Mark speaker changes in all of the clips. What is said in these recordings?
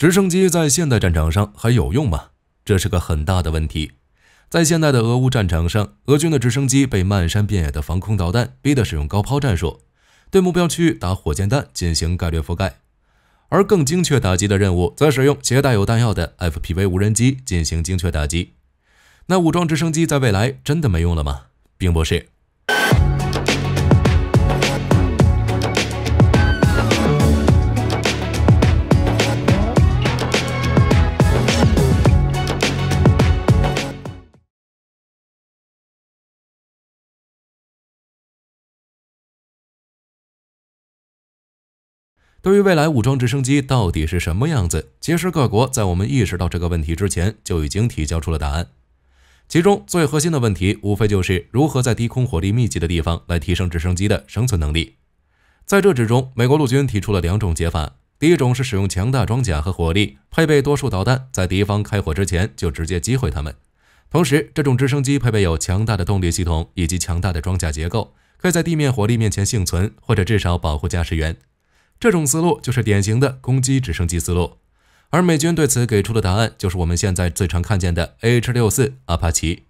Speaker 1: 直升机在现代战场上还有用吗？这是个很大的问题。在现代的俄乌战场上，俄军的直升机被漫山遍野的防空导弹逼得使用高抛战术，对目标区域打火箭弹进行概略覆盖；而更精确打击的任务，则使用携带有弹药的 FPV 无人机进行精确打击。那武装直升机在未来真的没用了吗？并不是。对于未来武装直升机到底是什么样子，其实各国在我们意识到这个问题之前就已经提交出了答案。其中最核心的问题无非就是如何在低空火力密集的地方来提升直升机的生存能力。在这之中，美国陆军提出了两种解法：第一种是使用强大装甲和火力，配备多束导弹，在敌方开火之前就直接击毁他们。同时，这种直升机配备有强大的动力系统以及强大的装甲结构，可以在地面火力面前幸存，或者至少保护驾驶员。这种思路就是典型的攻击直升机思路，而美军对此给出的答案就是我们现在最常看见的 H 六四阿帕奇。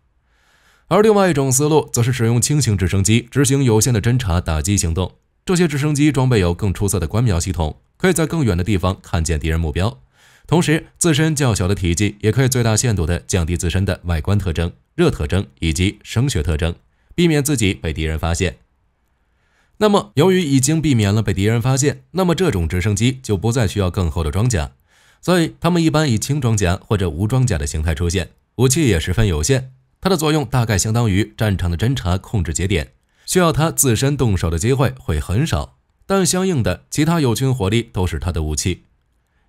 Speaker 1: 而另外一种思路则是使用轻型直升机执行有限的侦察打击行动，这些直升机装备有更出色的观瞄系统，可以在更远的地方看见敌人目标，同时自身较小的体积也可以最大限度的降低自身的外观特征、热特征以及声学特征，避免自己被敌人发现。那么，由于已经避免了被敌人发现，那么这种直升机就不再需要更厚的装甲，所以它们一般以轻装甲或者无装甲的形态出现，武器也十分有限。它的作用大概相当于战场的侦察控制节点，需要它自身动手的机会会很少，但相应的其他友军火力都是它的武器。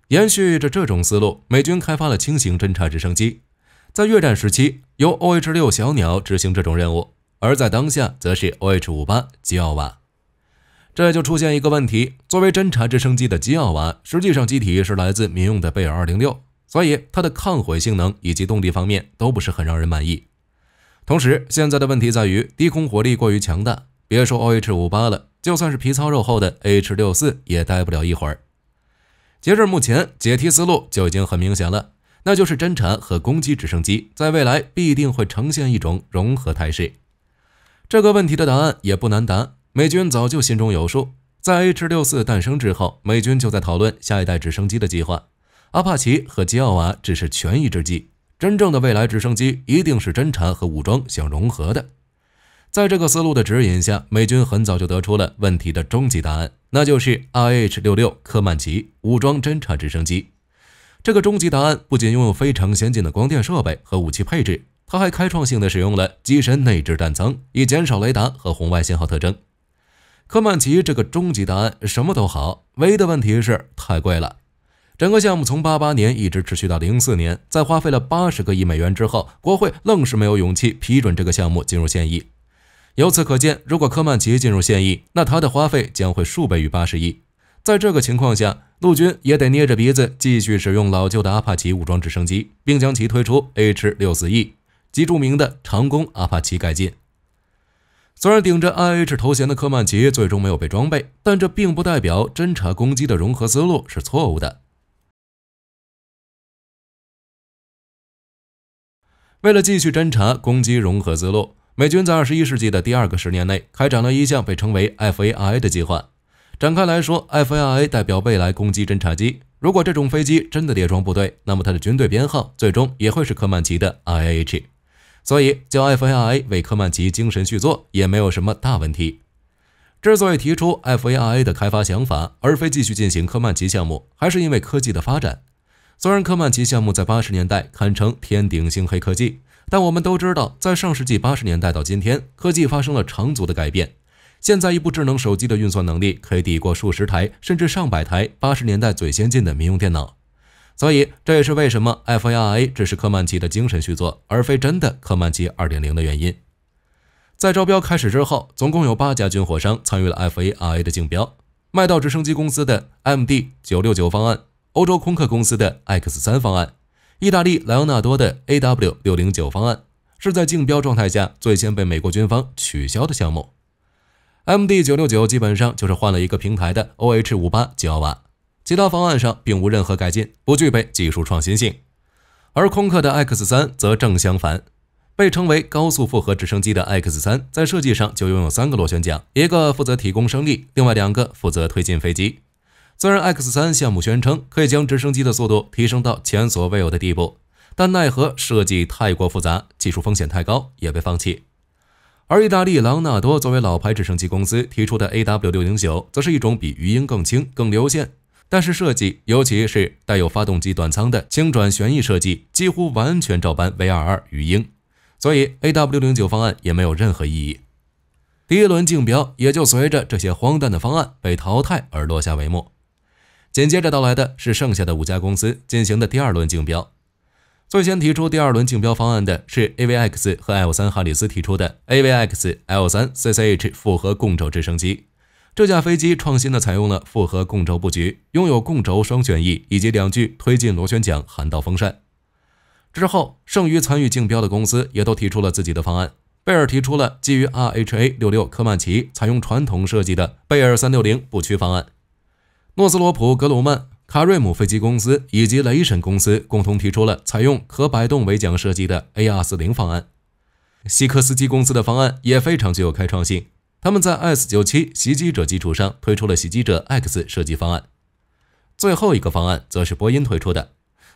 Speaker 1: 延续着这种思路，美军开发了轻型侦察直升机，在越战时期由 O H 六小鸟执行这种任务，而在当下则是 O H 五八吉奥瓦。这就出现一个问题：作为侦察直升机的机要瓦，实际上机体是来自民用的贝尔二零六，所以它的抗毁性能以及动力方面都不是很让人满意。同时，现在的问题在于低空火力过于强大，别说 OH 五八了，就算是皮糙肉厚的 H 六四也待不了一会儿。截至目前，解题思路就已经很明显了，那就是侦察和攻击直升机在未来必定会呈现一种融合态势。这个问题的答案也不难答。美军早就心中有数，在 H-64 诞生之后，美军就在讨论下一代直升机的计划。阿帕奇和吉奥瓦只是权宜之计，真正的未来直升机一定是侦察和武装相融合的。在这个思路的指引下，美军很早就得出了问题的终极答案，那就是 I-H-66 科曼奇武装侦察直升机。这个终极答案不仅拥有非常先进的光电设备和武器配置，它还开创性的使用了机身内置弹仓，以减少雷达和红外信号特征。科曼奇这个终极答案什么都好，唯一的问题是太贵了。整个项目从八八年一直持续到零四年，在花费了八十个亿美元之后，国会愣是没有勇气批准这个项目进入现役。由此可见，如果科曼奇进入现役，那他的花费将会数倍于八十亿。在这个情况下，陆军也得捏着鼻子继续使用老旧的阿帕奇武装直升机，并将其推出 H 六四 E，即著名的长弓阿帕奇改进。虽然顶着 I H 头衔的科曼奇最终没有被装备，但这并不代表侦察攻击的融合思路是错误的。为了继续侦察攻击融合思路，美军在二十一世纪的第二个十年内开展了一项被称为 F A I 的计划。展开来说，F A I 代表未来攻击侦察机。如果这种飞机真的列装部队，那么它的军队编号最终也会是科曼奇的 I H。所以，叫 F A I 为科曼奇精神续作也没有什么大问题。之所以提出 F A I 的开发想法，而非继续进行科曼奇项目，还是因为科技的发展。虽然科曼奇项目在八十年代堪称天顶星黑科技，但我们都知道，在上世纪八十年代到今天，科技发生了长足的改变。现在，一部智能手机的运算能力可以抵过数十台甚至上百台八十年代最先进的民用电脑。所以，这也是为什么 FAR A 只是科曼奇的精神续作，而非真的科曼奇2.0的原因。在招标开始之后，总共有八家军火商参与了 FAR A 的竞标：麦道直升机公司的 MD 969方案、欧洲空客公司的 X3 方案、意大利莱昂纳多的 AW 609方案，是在竞标状态下最先被美国军方取消的项目。MD 969基本上就是换了一个平台的 OH 58吉奥瓦。其他方案上并无任何改进，不具备技术创新性。而空客的 X 三则正相反，被称为高速复合直升机的 X 三，在设计上就拥有三个螺旋桨，一个负责提供升力，另外两个负责推进飞机。虽然 X 三项目宣称可以将直升机的速度提升到前所未有的地步，但奈何设计太过复杂，技术风险太高，也被放弃。而意大利朗纳多作为老牌直升机公司提出的 AW 六零九，则是一种比鱼鹰更轻、更流线。但是设计，尤其是带有发动机短舱的轻转旋翼设计，几乎完全照搬 v 二二鱼鹰，所以 AW 零九方案也没有任何意义。第一轮竞标也就随着这些荒诞的方案被淘汰而落下帷幕。紧接着到来的是剩下的五家公司进行的第二轮竞标。最先提出第二轮竞标方案的是 AVX 和 L 三哈里斯提出的 AVXL 三 CCH 复合共轴直升机。这架飞机创新的采用了复合共轴布局，拥有共轴双旋翼以及两具推进螺旋桨涵道风扇。之后，剩余参与竞标的公司也都提出了自己的方案。贝尔提出了基于 RHA 六六科曼奇采用传统设计的贝尔三六零布局方案；诺斯罗普·格鲁曼、卡瑞姆飞机公司以及雷神公司共同提出了采用可摆动尾桨设计的 AR 四零方案；西科斯基公司的方案也非常具有开创性。他们在 S97 袭击者基础上推出了袭击者 X 设计方案，最后一个方案则是波音推出的。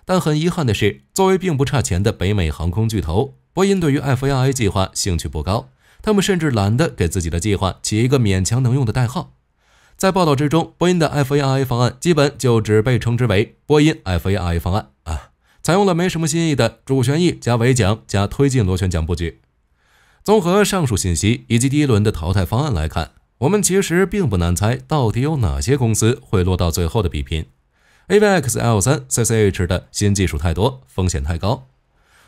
Speaker 1: 但很遗憾的是，作为并不差钱的北美航空巨头，波音对于 f a i 计划兴趣不高，他们甚至懒得给自己的计划起一个勉强能用的代号。在报道之中，波音的 f a i 方案基本就只被称之为波音 f a i 方案啊，采用了没什么新意的主旋翼加尾桨加推进螺旋桨布局。综合上述信息以及第一轮的淘汰方案来看，我们其实并不难猜到底有哪些公司会落到最后的比拼。AVXL 三 CCH 的新技术太多，风险太高。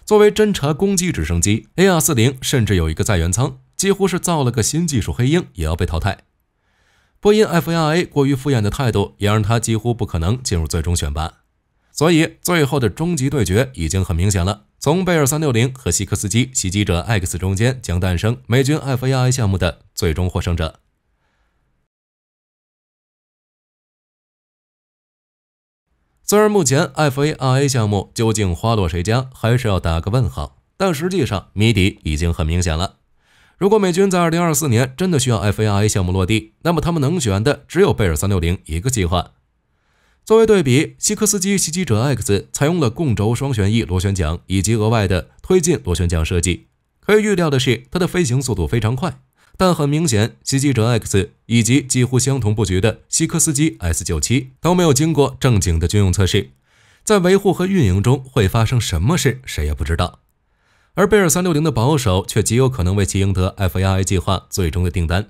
Speaker 1: 作为侦察攻击直升机，AR 四零甚至有一个载员舱，几乎是造了个新技术，黑鹰也要被淘汰。波音 FRA 过于敷衍的态度也让他几乎不可能进入最终选拔，所以最后的终极对决已经很明显了。从贝尔三六零和西科斯基袭击者 X 中间，将诞生美军 f a i a 项目的最终获胜者。虽然目前 f a i a 项目究竟花落谁家，还是要打个问号，但实际上谜底已经很明显了。如果美军在二零二四年真的需要 f a i a 项目落地，那么他们能选的只有贝尔三六零一个计划。作为对比，西科斯基袭击者 X 采用了共轴双旋翼螺旋桨以及额外的推进螺旋桨设计。可以预料的是，它的飞行速度非常快。但很明显，袭击者 X 以及几乎相同布局的西科斯基 S97 都没有经过正经的军用测试，在维护和运营中会发生什么事，谁也不知道。而贝尔360的保守却极有可能为其赢得 f a i 计划最终的订单。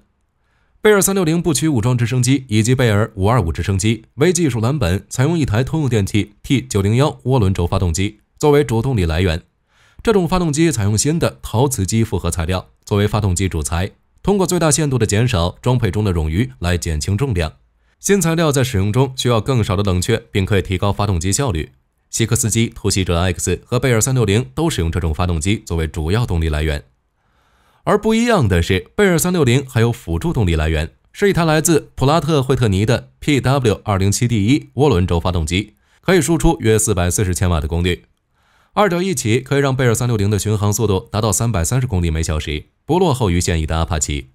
Speaker 1: 贝尔三六零不屈武装直升机以及贝尔五二五直升机为技术蓝本，采用一台通用电气 T 九零幺涡轮轴发动机作为主动力来源。这种发动机采用新的陶瓷基复合材料作为发动机主材，通过最大限度的减少装配中的冗余来减轻重量。新材料在使用中需要更少的冷却，并可以提高发动机效率。西科斯基突袭者 X 和贝尔三六零都使用这种发动机作为主要动力来源。而不一样的是，贝尔三六零还有辅助动力来源，是一台来自普拉特惠特尼的 PW 二零七 D 一涡轮轴发动机，可以输出约四百四十千瓦的功率。二者一起可以让贝尔三六零的巡航速度达到三百三十公里每小时，不落后于现役的阿帕奇。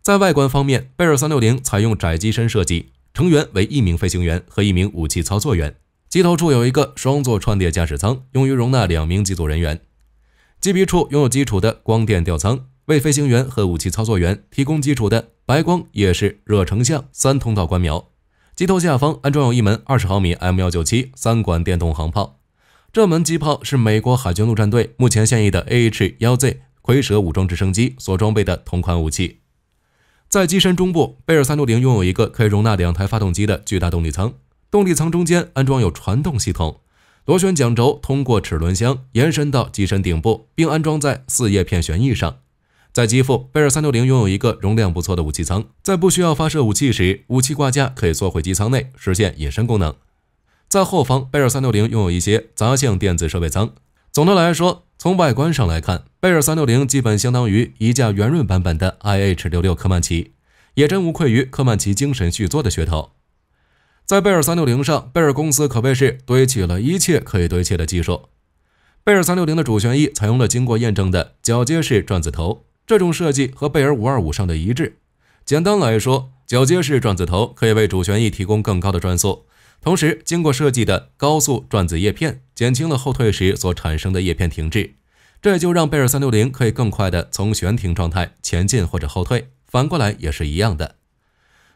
Speaker 1: 在外观方面，贝尔三六零采用窄机身设计，成员为一名飞行员和一名武器操作员。机头处有一个双座串列驾驶舱，用于容纳两名机组人员。机鼻处拥有基础的光电吊舱。为飞行员和武器操作员提供基础的白光夜视热成像三通道观瞄。机头下方安装有一门二十毫米 M- 幺九七三管电动航炮，这门机炮是美国海军陆战队目前现役的 AH- 幺 Z 魁蛇武装直升机所装备的同款武器。在机身中部，贝尔三六零拥有一个可以容纳两台发动机的巨大动力舱，动力舱中间安装有传动系统，螺旋桨轴通过齿轮箱延伸到机身顶部，并安装在四叶片旋翼上。在机腹，贝尔三六零拥有一个容量不错的武器舱，在不需要发射武器时，武器挂架可以缩回机舱内，实现隐身功能。在后方，贝尔三六零拥有一些杂项电子设备舱。总的来说，从外观上来看，贝尔三六零基本相当于一架圆润版本的 I H 六六科曼奇，也真无愧于科曼奇精神续作的噱头。在贝尔三六零上，贝尔公司可谓是堆砌了一切可以堆砌的技术。贝尔三六零的主旋翼采用了经过验证的铰接式转子头。这种设计和贝尔五二五上的一致。简单来说，铰接式转子头可以为主旋翼提供更高的转速，同时经过设计的高速转子叶片减轻了后退时所产生的叶片停滞，这也就让贝尔三六零可以更快的从悬停状态前进或者后退。反过来也是一样的。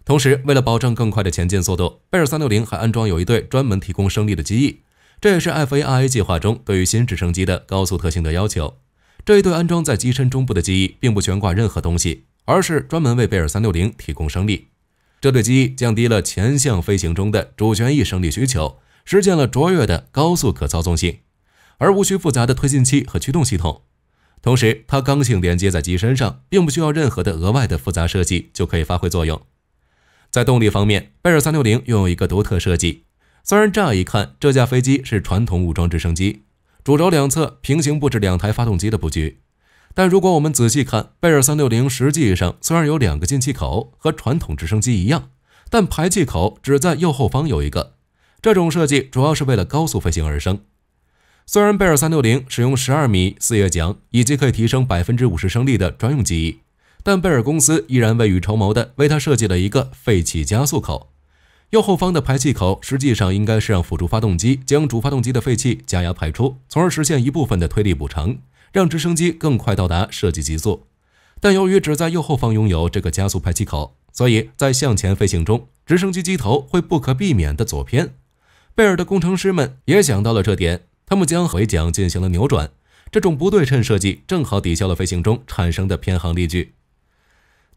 Speaker 1: 同时，为了保证更快的前进速度，贝尔三六零还安装有一对专门提供升力的机翼，这也是 F A R A 计划中对于新直升机的高速特性的要求。这一对安装在机身中部的机翼并不悬挂任何东西，而是专门为贝尔三六零提供升力。这对机翼降低了前向飞行中的主旋翼升力需求，实现了卓越的高速可操纵性，而无需复杂的推进器和驱动系统。同时，它刚性连接在机身上，并不需要任何的额外的复杂设计就可以发挥作用。在动力方面，贝尔三六零拥有一个独特设计。虽然乍一看，这架飞机是传统武装直升机。主轴两侧平行布置两台发动机的布局，但如果我们仔细看，贝尔三六零实际上虽然有两个进气口和传统直升机一样，但排气口只在右后方有一个。这种设计主要是为了高速飞行而生。虽然贝尔三六零使用十二米四叶桨以及可以提升百分之五十升力的专用机翼，但贝尔公司依然未雨绸缪的为它设计了一个废气加速口。右后方的排气口实际上应该是让辅助发动机将主发动机的废气加压排出，从而实现一部分的推力补偿，让直升机更快到达设计极速。但由于只在右后方拥有这个加速排气口，所以在向前飞行中，直升机机头会不可避免的左偏。贝尔的工程师们也想到了这点，他们将回桨进行了扭转，这种不对称设计正好抵消了飞行中产生的偏航力矩。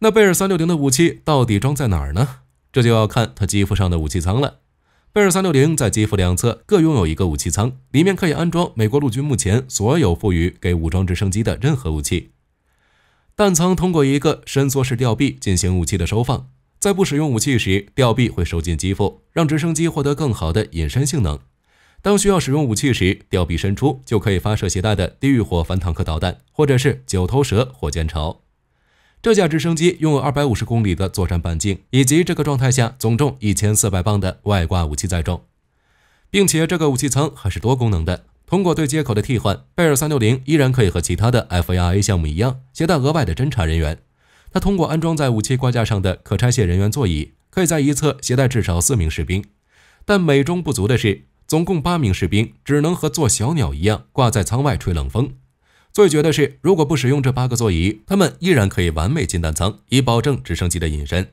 Speaker 1: 那贝尔三六零的武器到底装在哪儿呢？这就要看他机腹上的武器舱了。贝尔三六零在机腹两侧各拥有一个武器舱，里面可以安装美国陆军目前所有赋予给武装直升机的任何武器。弹舱通过一个伸缩式吊臂进行武器的收放，在不使用武器时，吊臂会收进机腹，让直升机获得更好的隐身性能。当需要使用武器时，吊臂伸出，就可以发射携带的地狱火反坦克导弹，或者是九头蛇火箭巢。这架直升机拥有二百五十公里的作战半径，以及这个状态下总重一千四百磅的外挂武器载重，并且这个武器舱还是多功能的。通过对接口的替换，贝尔三六零依然可以和其他的 FAR 项目一样携带额外的侦察人员。它通过安装在武器挂架上的可拆卸人员座椅，可以在一侧携带至少四名士兵。但美中不足的是，总共八名士兵只能和做小鸟一样挂在舱外吹冷风。最绝的是，如果不使用这八个座椅，他们依然可以完美进弹舱，以保证直升机的隐身。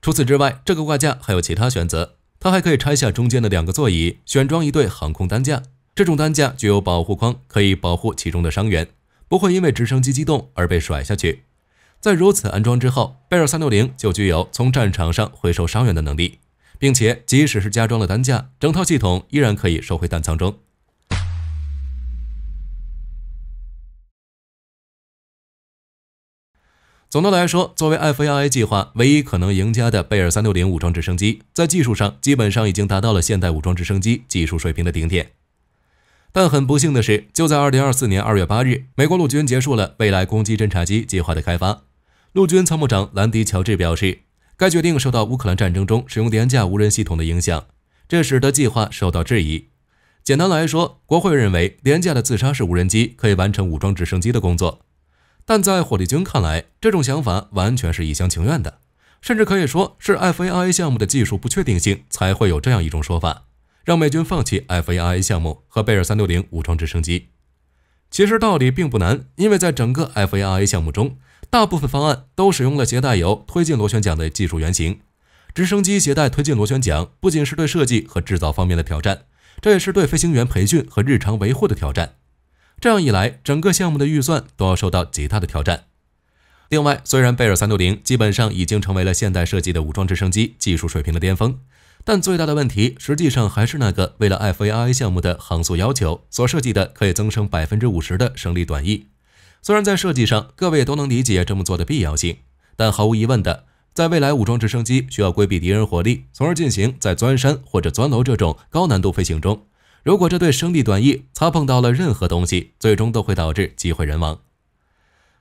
Speaker 1: 除此之外，这个挂架还有其他选择，它还可以拆下中间的两个座椅，选装一对航空担架。这种担架具有保护框，可以保护其中的伤员，不会因为直升机机动而被甩下去。在如此安装之后，贝尔三六零就具有从战场上回收伤员的能力，并且即使是加装了担架，整套系统依然可以收回弹舱中。总的来说，作为 F A I 计划唯一可能赢家的贝尔三六零武装直升机，在技术上基本上已经达到了现代武装直升机技术水平的顶点。但很不幸的是，就在2024年2月8日，美国陆军结束了未来攻击侦察机计划的开发。陆军参谋长兰迪·乔治表示，该决定受到乌克兰战争中使用廉价无人系统的影响，这使得计划受到质疑。简单来说，国会认为廉价的自杀式无人机可以完成武装直升机的工作。但在火力军看来，这种想法完全是一厢情愿的，甚至可以说是 F A R A 项目的技术不确定性才会有这样一种说法，让美军放弃 F A R A 项目和贝尔三六零武装直升机。其实道理并不难，因为在整个 F A R A 项目中，大部分方案都使用了携带有推进螺旋桨的技术原型。直升机携带推进螺旋桨，不仅是对设计和制造方面的挑战，这也是对飞行员培训和日常维护的挑战。这样一来，整个项目的预算都要受到极大的挑战。另外，虽然贝尔三六零基本上已经成为了现代设计的武装直升机技术水平的巅峰，但最大的问题实际上还是那个为了 f a i a 项目的航速要求所设计的可以增升百分之五十的升力短翼。虽然在设计上各位都能理解这么做的必要性，但毫无疑问的，在未来武装直升机需要规避敌人火力，从而进行在钻山或者钻楼这种高难度飞行中。如果这对生力短翼擦碰到了任何东西，最终都会导致机毁人亡。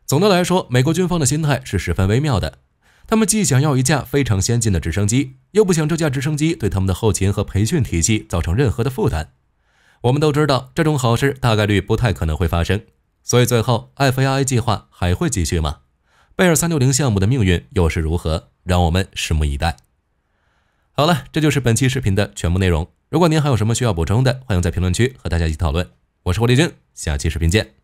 Speaker 1: 总的来说，美国军方的心态是十分微妙的，他们既想要一架非常先进的直升机，又不想这架直升机对他们的后勤和培训体系造成任何的负担。我们都知道，这种好事大概率不太可能会发生。所以，最后 f a i 计划还会继续吗？贝尔三六零项目的命运又是如何？让我们拭目以待。好了，这就是本期视频的全部内容。如果您还有什么需要补充的，欢迎在评论区和大家一起讨论。我是霍立君，下期视频见。